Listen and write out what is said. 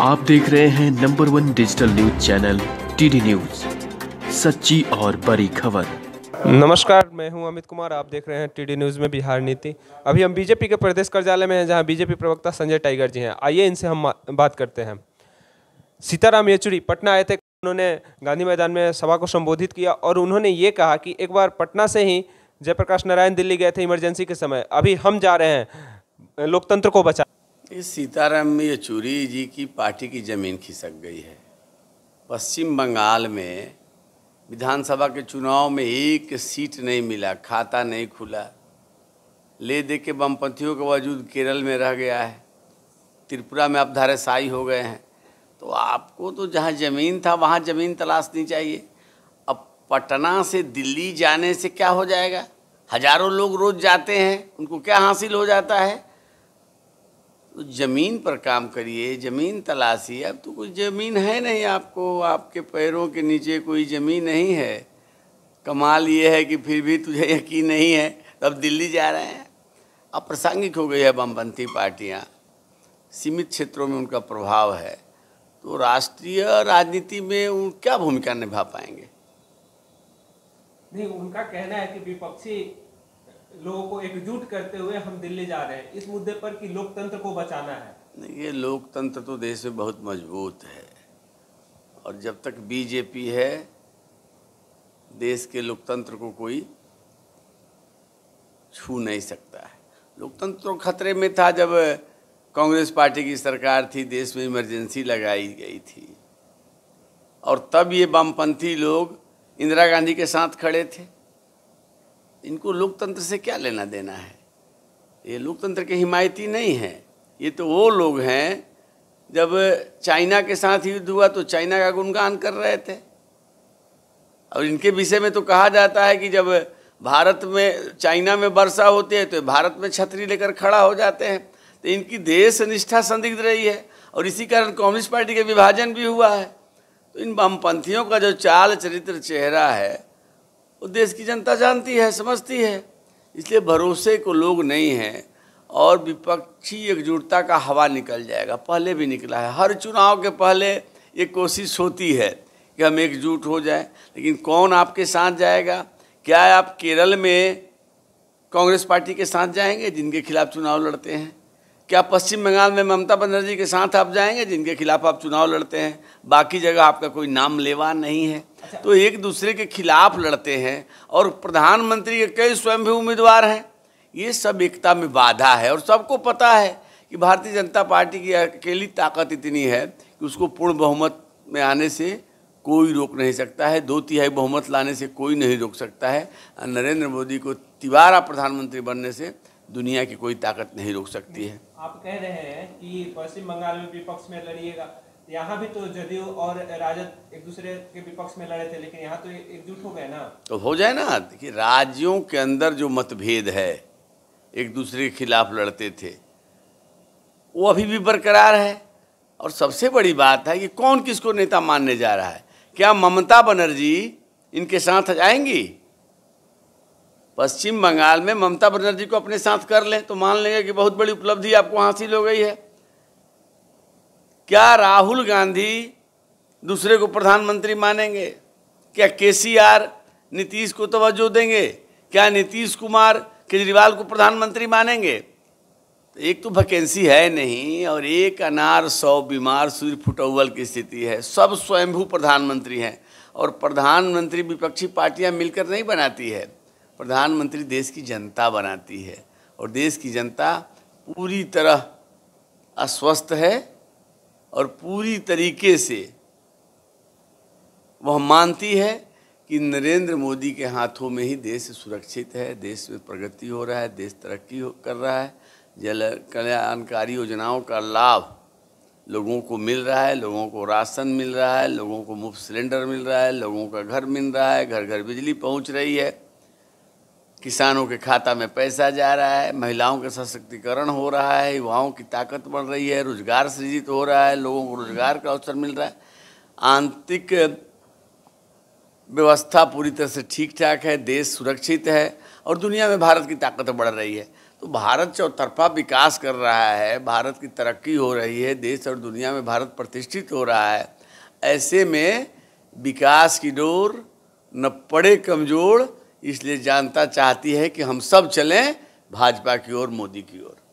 आप देख रहे हैं number one digital news channel TD news सच्ची और बड़ी खबर नमस्कार मैं हूं अमित कुमार आप देख रहे हैं टीडी न्यूज में बिहार नीति अभी हम बीजेपी के प्रदेश कार्यालय में हैं जहां बीजेपी प्रवक्ता संजय टाइगर जी हैं आइए इनसे हम बात करते हैं सीताराम येचुरी पटना आए थे उन्होंने गांधी मैदान में सभा को संबोधित किया और उन्होंने ये कहा कि एक बार पटना से ही जयप्रकाश नारायण दिल्ली गए थे इमरजेंसी के समय अभी हम जा रहे हैं लोकतंत्र को बचा ये सीताराम येचूरी जी की पार्टी की ज़मीन खिसक गई है पश्चिम बंगाल में विधानसभा के चुनाव में एक सीट नहीं मिला खाता नहीं खुला ले दे के बमपंथियों का वजूद केरल में रह गया है त्रिपुरा में आप धाराशाही हो गए हैं तो आपको तो जहाँ ज़मीन था वहाँ ज़मीन तलाशनी चाहिए अब पटना से दिल्ली जाने से क्या हो जाएगा हजारों लोग रोज़ जाते हैं उनको क्या हासिल हो जाता है ज़मीन पर काम करिए ज़मीन तलाशिए अब तो कुछ ज़मीन है नहीं आपको आपके पैरों के नीचे कोई ज़मीन नहीं है कमाल ये है कि फिर भी तुझे यकीन नहीं है तब तो दिल्ली जा रहे हैं अब प्रासंगिक हो गई है वामपंथी पार्टियाँ सीमित क्षेत्रों में उनका प्रभाव है तो राष्ट्रीय राजनीति में उन क्या भूमिका निभा पाएंगे नहीं उनका कहना है कि विपक्षी लोगों को एकजुट करते हुए हम दिल्ली जा रहे हैं इस मुद्दे पर कि लोकतंत्र को बचाना है नहीं ये लोकतंत्र तो देश में बहुत मजबूत है और जब तक बीजेपी है देश के लोकतंत्र को कोई छू नहीं सकता है लोकतंत्र तो खतरे में था जब कांग्रेस पार्टी की सरकार थी देश में इमरजेंसी लगाई गई थी और तब ये वामपंथी लोग इंदिरा गांधी के साथ खड़े थे इनको लोकतंत्र से क्या लेना देना है ये लोकतंत्र के हिमायती नहीं है ये तो वो लोग हैं जब चाइना के साथ युद्ध हुआ तो चाइना का गुणगान कर रहे थे और इनके विषय में तो कहा जाता है कि जब भारत में चाइना में वर्षा होती है तो भारत में छतरी लेकर खड़ा हो जाते हैं तो इनकी देश निष्ठा संदिग्ध रही है और इसी कारण कम्युनिस्ट पार्टी का विभाजन भी हुआ है तो इन वामपंथियों का जो चाल चरित्र चेहरा है वो देश की जनता जानती है समझती है इसलिए भरोसे को लोग नहीं हैं और विपक्षी एकजुटता का हवा निकल जाएगा पहले भी निकला है हर चुनाव के पहले ये कोशिश होती है कि हम एकजुट हो जाएं लेकिन कौन आपके साथ जाएगा क्या आप केरल में कांग्रेस पार्टी के साथ जाएंगे जिनके खिलाफ चुनाव लड़ते हैं क्या पश्चिम बंगाल में ममता बनर्जी के साथ आप जाएंगे जिनके खिलाफ आप चुनाव लड़ते हैं बाकी जगह आपका कोई नाम लेवा नहीं है अच्छा। तो एक दूसरे के खिलाफ लड़ते हैं और प्रधानमंत्री के कई स्वयं भी उम्मीदवार हैं ये सब एकता में बाधा है और सबको पता है कि भारतीय जनता पार्टी की अकेली ताकत इतनी है कि उसको पूर्ण बहुमत में आने से कोई रोक नहीं सकता है दो तिहाई बहुमत लाने से कोई नहीं रोक सकता है नरेंद्र मोदी को तिवारा प्रधानमंत्री बनने से दुनिया की कोई ताकत नहीं रोक सकती है आप कह रहे हैं कि पश्चिम बंगाल में विपक्ष में लड़िएगा यहाँ भी तो जदयू और राजद एक दूसरे के विपक्ष में लड़े थे लेकिन यहाँ तो एकजुट हो गए ना तो हो जाए ना देखिए राज्यों के अंदर जो मतभेद है एक दूसरे के खिलाफ लड़ते थे वो अभी भी बरकरार है और सबसे बड़ी बात है कि कौन किसको नेता मानने जा रहा है क्या ममता बनर्जी इनके साथ जाएंगी पश्चिम बंगाल में ममता बनर्जी को अपने साथ कर लें तो मान लेंगे कि बहुत बड़ी उपलब्धि आपको हासिल हो गई है क्या राहुल गांधी दूसरे को प्रधानमंत्री मानेंगे क्या केसीआर नीतीश को तवज्जो देंगे क्या नीतीश कुमार केजरीवाल को प्रधानमंत्री मानेंगे तो एक तो वैकेंसी है नहीं और एक अनार सौ बीमार सूर्य फुटौवल की स्थिति है सब स्वयंभू प्रधानमंत्री हैं और प्रधानमंत्री विपक्षी पार्टियां मिलकर नहीं बनाती है प्रधानमंत्री देश की जनता बनाती है और देश की जनता पूरी तरह अस्वस्थ है और पूरी तरीके से वह मानती है कि नरेंद्र मोदी के हाथों में ही देश सुरक्षित है देश में प्रगति हो रहा है देश तरक्की कर रहा है जल कल्याणकारी योजनाओं का लाभ लोगों को मिल रहा है लोगों को राशन मिल रहा है लोगों को मुफ्त सिलेंडर मिल रहा है लोगों का घर मिल रहा है घर घर बिजली पहुंच रही है किसानों के खाता में पैसा जा रहा है महिलाओं का सशक्तिकरण हो रहा है युवाओं की ताकत बढ़ रही है रोजगार सृजित हो रहा है लोगों को रोजगार का अवसर मिल रहा है आंतरिक व्यवस्था पूरी तरह से ठीक ठाक है देश सुरक्षित है और दुनिया में भारत की ताकत बढ़ रही है तो भारत चौतरफा विकास कर रहा है भारत की तरक्की हो रही है देश और दुनिया में भारत प्रतिष्ठित हो रहा है ऐसे में विकास की डोर न पड़े कमज़ोर इसलिए जानता चाहती है कि हम सब चलें भाजपा की ओर मोदी की ओर